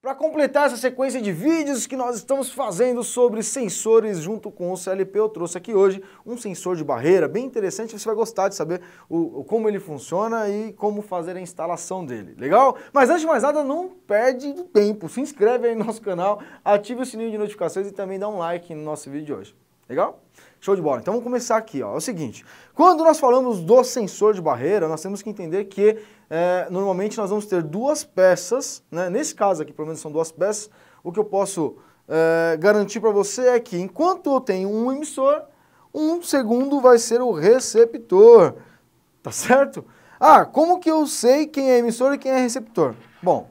Para completar essa sequência de vídeos que nós estamos fazendo sobre sensores junto com o CLP, eu trouxe aqui hoje um sensor de barreira bem interessante, você vai gostar de saber o, como ele funciona e como fazer a instalação dele, legal? Mas antes de mais nada, não perde tempo, se inscreve aí no nosso canal, ative o sininho de notificações e também dá um like no nosso vídeo de hoje. Legal? Show de bola. Então vamos começar aqui. Ó. É o seguinte, quando nós falamos do sensor de barreira, nós temos que entender que é, normalmente nós vamos ter duas peças, né? nesse caso aqui pelo menos são duas peças, o que eu posso é, garantir para você é que enquanto eu tenho um emissor, um segundo vai ser o receptor, tá certo? Ah, como que eu sei quem é emissor e quem é receptor? Bom,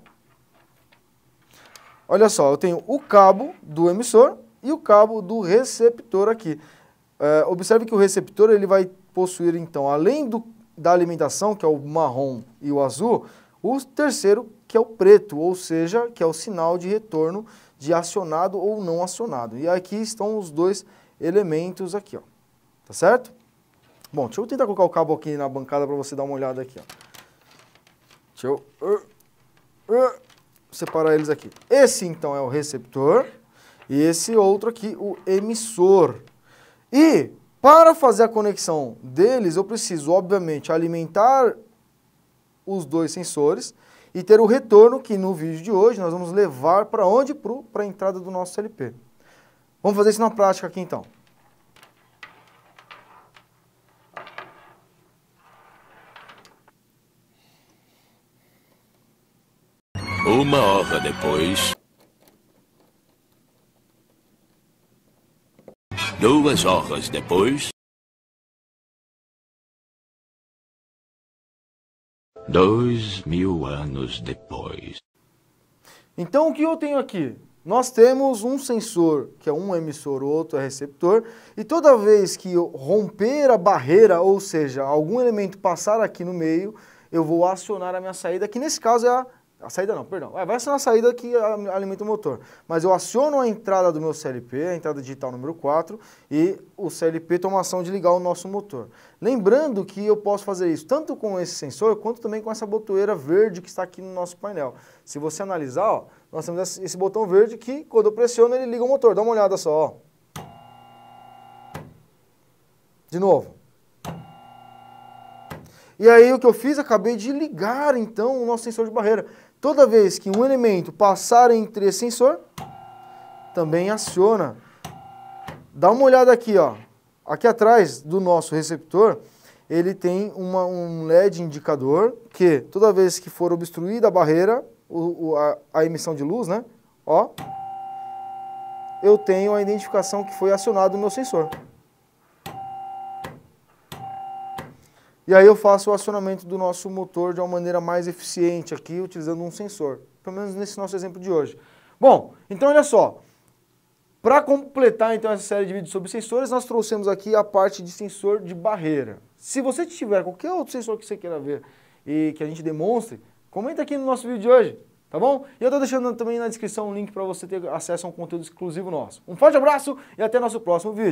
olha só, eu tenho o cabo do emissor, e o cabo do receptor aqui. É, observe que o receptor ele vai possuir, então, além do, da alimentação, que é o marrom e o azul, o terceiro, que é o preto, ou seja, que é o sinal de retorno de acionado ou não acionado. E aqui estão os dois elementos aqui, ó. Tá certo? Bom, deixa eu tentar colocar o cabo aqui na bancada para você dar uma olhada aqui, ó. Deixa eu uh, uh, separar eles aqui. Esse, então, é o receptor. E esse outro aqui, o emissor. E para fazer a conexão deles, eu preciso, obviamente, alimentar os dois sensores e ter o retorno que no vídeo de hoje nós vamos levar para onde? Para a entrada do nosso LP. Vamos fazer isso na prática aqui então. Uma hora depois. Duas horas depois. Dois mil anos depois. Então, o que eu tenho aqui? Nós temos um sensor, que é um emissor, outro é receptor, e toda vez que romper a barreira, ou seja, algum elemento passar aqui no meio, eu vou acionar a minha saída, que nesse caso é a a saída não, perdão. É, vai acionar a saída que alimenta o motor. Mas eu aciono a entrada do meu CLP, a entrada digital número 4, e o CLP toma ação de ligar o nosso motor. Lembrando que eu posso fazer isso tanto com esse sensor, quanto também com essa botoeira verde que está aqui no nosso painel. Se você analisar, ó, nós temos esse botão verde que, quando eu pressiono, ele liga o motor. Dá uma olhada só. Ó. De novo. E aí o que eu fiz? Acabei de ligar, então, o nosso sensor de barreira. Toda vez que um elemento passar entre esse sensor, também aciona. Dá uma olhada aqui, ó. Aqui atrás do nosso receptor, ele tem uma, um LED indicador que toda vez que for obstruída a barreira, o, o, a, a, emissão de luz, né? Ó, eu tenho a identificação que foi acionado o meu sensor. E aí eu faço o acionamento do nosso motor de uma maneira mais eficiente aqui, utilizando um sensor. Pelo menos nesse nosso exemplo de hoje. Bom, então olha só. Para completar então essa série de vídeos sobre sensores, nós trouxemos aqui a parte de sensor de barreira. Se você tiver qualquer outro sensor que você queira ver e que a gente demonstre, comenta aqui no nosso vídeo de hoje, tá bom? E eu estou deixando também na descrição um link para você ter acesso a um conteúdo exclusivo nosso. Um forte abraço e até nosso próximo vídeo.